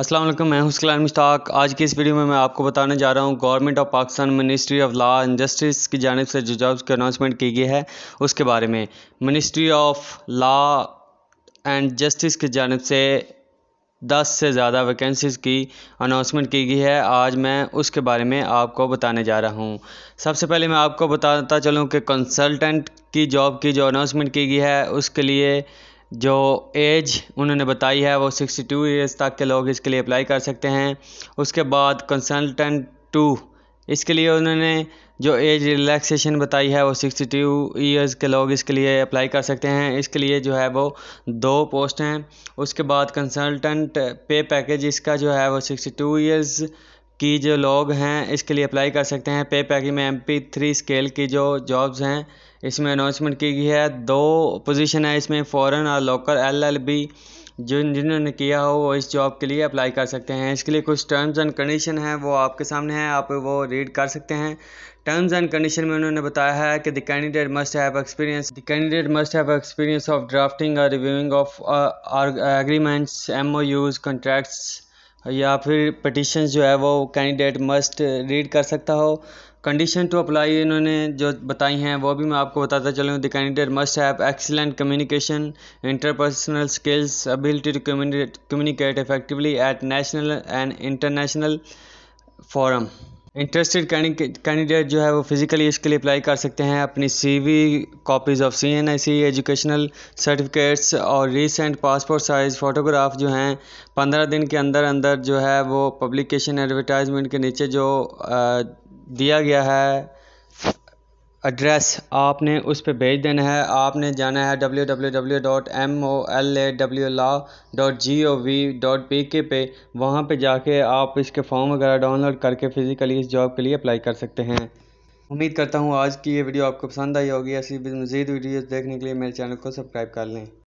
असल मैं हूसकलान मुश्ताक आज की इस वीडियो में मैं आपको बताने जा रहा हूँ government of Pakistan ministry of law and justice की जानब से जो जॉब्स की अनाउंसमेंट की गई है उसके बारे में ministry of law and justice की जानब से दस से ज़्यादा वैकेंसीज़ की अनाउंसमेंट की गई है आज मैं उसके बारे में आपको बताने जा रहा हूँ सबसे पहले मैं आपको बताता चलूँ कि कंसल्टेंट की जॉब की जो अनाउंसमेंट की गई है उसके लिए जो एज उन्होंने बताई है वो 62 टू ईयर्स तक के लोग इसके लिए अप्लाई कर सकते हैं उसके बाद कंसल्टेंट टू इसके लिए उन्होंने जो एज रिलैक्सेशन बताई है वो 62 टू ईयर्स के लोग इसके लिए अप्लाई कर सकते हैं इसके लिए जो है वो दो पोस्ट हैं उसके बाद कंसल्टेंट पे पैकेज इसका जो है वो 62 टू ईयर्स की जो लोग हैं इसके लिए अप्लाई कर सकते हैं पे पैकिंग में एम पी थ्री स्केल की जो जॉब्स हैं इसमें अनाउंसमेंट की गई है दो पोजीशन है इसमें फॉरेन और लोकल एल एल बी जिन जिन्होंने किया हो वो इस जॉब के लिए अप्लाई कर सकते हैं इसके लिए कुछ टर्म्स एंड कंडीशन हैं वो आपके सामने हैं आप वो रीड कर सकते हैं टर्म्स एंड कंडीशन में उन्होंने बताया है कि the candidate must have experience the candidate must have experience of drafting और reviewing of agreements M O U's contracts या फिर पटिशन जो है वो कैंडिडेट मस्ट रीड कर सकता हो कंडीशन टू अप्लाई इन्होंने जो बताई हैं वो भी मैं आपको बताता चलूँ the candidate must have excellent communication interpersonal skills ability to communicate effectively at national and international forum interested candidate जो है वो फिज़िकली इसके लिए अप्लाई कर सकते हैं अपनी CV copies of CNIC educational certificates और रीसेंट पासपोर्ट साइज़ फ़ोटोग्राफ जो हैं पंद्रह दिन के अंदर अंदर जो है वो पब्लिकेशन एडवर्टाइजमेंट के नीचे जो आ, दिया गया है एड्रेस आपने उस पर भेज देना है आपने जाना है W W W dot M O L A W ला dot G O V dot P K पे वहाँ पे जाके आप इसके फॉर्म वगैरह डाउनलोड करके फ़िज़िकली इस जॉब के लिए अप्लाई कर सकते हैं उम्मीद करता हूँ आज की ये वीडियो आपको पसंद आई होगी ऐसी मज़ीद वीडियोज़ देखने के लिए मेरे चैनल को सब्सक्राइब कर लें